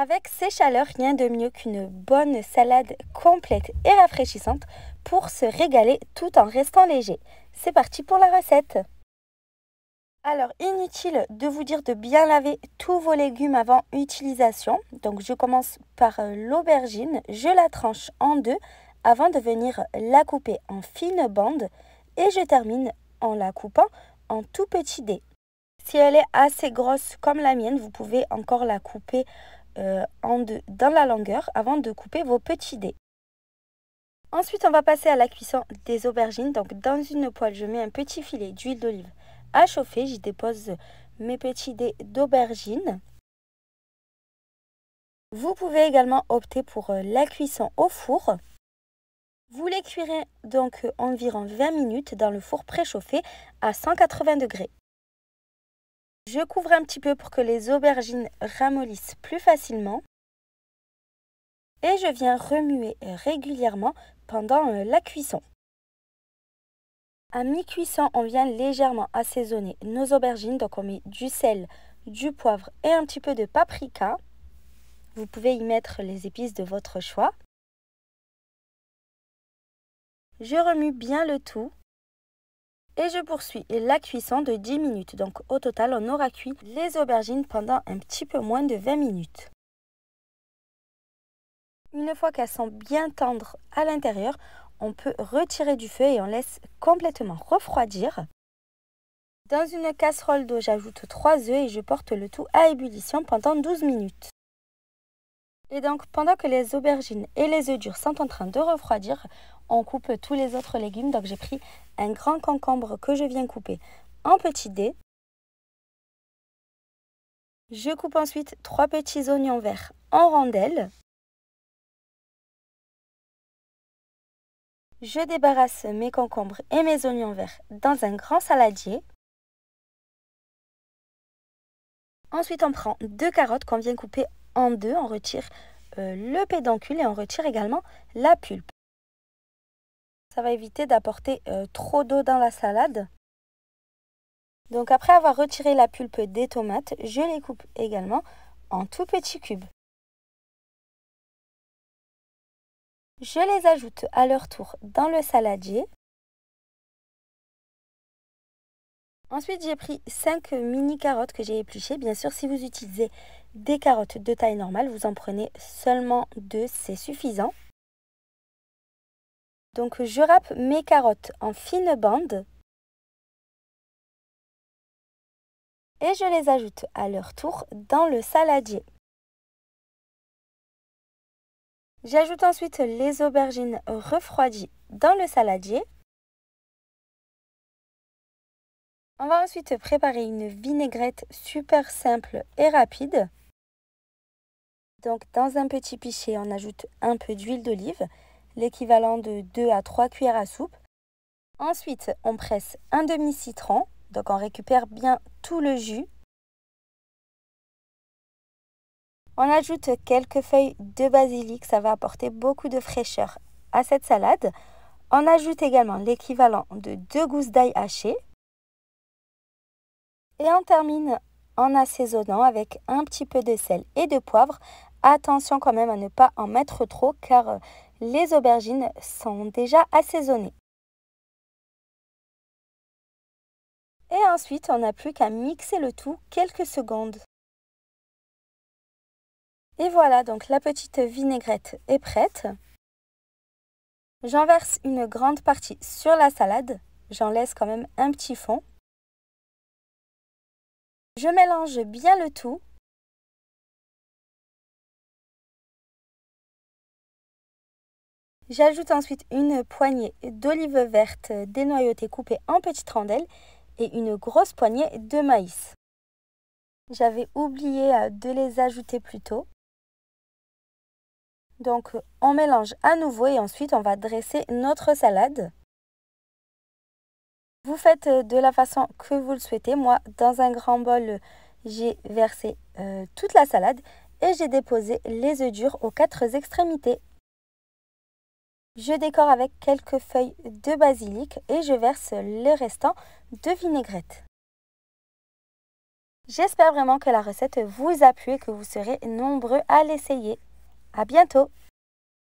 Avec ces chaleurs, rien de mieux qu'une bonne salade complète et rafraîchissante pour se régaler tout en restant léger. C'est parti pour la recette alors, inutile de vous dire de bien laver tous vos légumes avant utilisation. Donc, je commence par euh, l'aubergine. Je la tranche en deux avant de venir la couper en fines bandes. Et je termine en la coupant en tout petits dés. Si elle est assez grosse comme la mienne, vous pouvez encore la couper euh, en deux, dans la longueur avant de couper vos petits dés. Ensuite, on va passer à la cuisson des aubergines. Donc, dans une poêle, je mets un petit filet d'huile d'olive à chauffer. J'y dépose mes petits dés d'aubergines. Vous pouvez également opter pour euh, la cuisson au four. Vous les cuirez donc euh, environ 20 minutes dans le four préchauffé à 180 degrés. Je couvre un petit peu pour que les aubergines ramollissent plus facilement. Et je viens remuer régulièrement pendant euh, la cuisson. À mi-cuisson, on vient légèrement assaisonner nos aubergines. Donc on met du sel, du poivre et un petit peu de paprika. Vous pouvez y mettre les épices de votre choix. Je remue bien le tout et je poursuis la cuisson de 10 minutes. Donc au total, on aura cuit les aubergines pendant un petit peu moins de 20 minutes. Une fois qu'elles sont bien tendres à l'intérieur, on peut retirer du feu et on laisse complètement refroidir. Dans une casserole d'eau, j'ajoute 3 œufs et je porte le tout à ébullition pendant 12 minutes. Et donc, pendant que les aubergines et les œufs durs sont en train de refroidir, on coupe tous les autres légumes. Donc j'ai pris un grand concombre que je viens couper en petits dés. Je coupe ensuite trois petits oignons verts en rondelles. Je débarrasse mes concombres et mes oignons verts dans un grand saladier. Ensuite, on prend deux carottes qu'on vient couper en deux. On retire euh, le pédoncule et on retire également la pulpe. Ça va éviter d'apporter euh, trop d'eau dans la salade. Donc après avoir retiré la pulpe des tomates, je les coupe également en tout petits cubes. Je les ajoute à leur tour dans le saladier. Ensuite, j'ai pris 5 mini carottes que j'ai épluchées. Bien sûr, si vous utilisez des carottes de taille normale, vous en prenez seulement 2, c'est suffisant. Donc je râpe mes carottes en fines bandes et je les ajoute à leur tour dans le saladier. J'ajoute ensuite les aubergines refroidies dans le saladier. On va ensuite préparer une vinaigrette super simple et rapide. Donc dans un petit pichet, on ajoute un peu d'huile d'olive l'équivalent de 2 à 3 cuillères à soupe. Ensuite, on presse un demi-citron, donc on récupère bien tout le jus. On ajoute quelques feuilles de basilic, ça va apporter beaucoup de fraîcheur à cette salade. On ajoute également l'équivalent de 2 gousses d'ail hachées. Et on termine en assaisonnant avec un petit peu de sel et de poivre. Attention quand même à ne pas en mettre trop car euh, les aubergines sont déjà assaisonnées. Et ensuite, on n'a plus qu'à mixer le tout quelques secondes. Et voilà, donc la petite vinaigrette est prête. J'en verse une grande partie sur la salade. J'en laisse quand même un petit fond. Je mélange bien le tout J'ajoute ensuite une poignée d'olives vertes dénoyautées coupées en petites rondelles et une grosse poignée de maïs. J'avais oublié euh, de les ajouter plus tôt. Donc on mélange à nouveau et ensuite on va dresser notre salade. Vous faites euh, de la façon que vous le souhaitez. Moi, dans un grand bol, j'ai versé euh, toute la salade et j'ai déposé les œufs durs aux quatre extrémités. Je décore avec quelques feuilles de basilic et je verse le restant de vinaigrette. J'espère vraiment que la recette vous a plu et que vous serez nombreux à l'essayer. À bientôt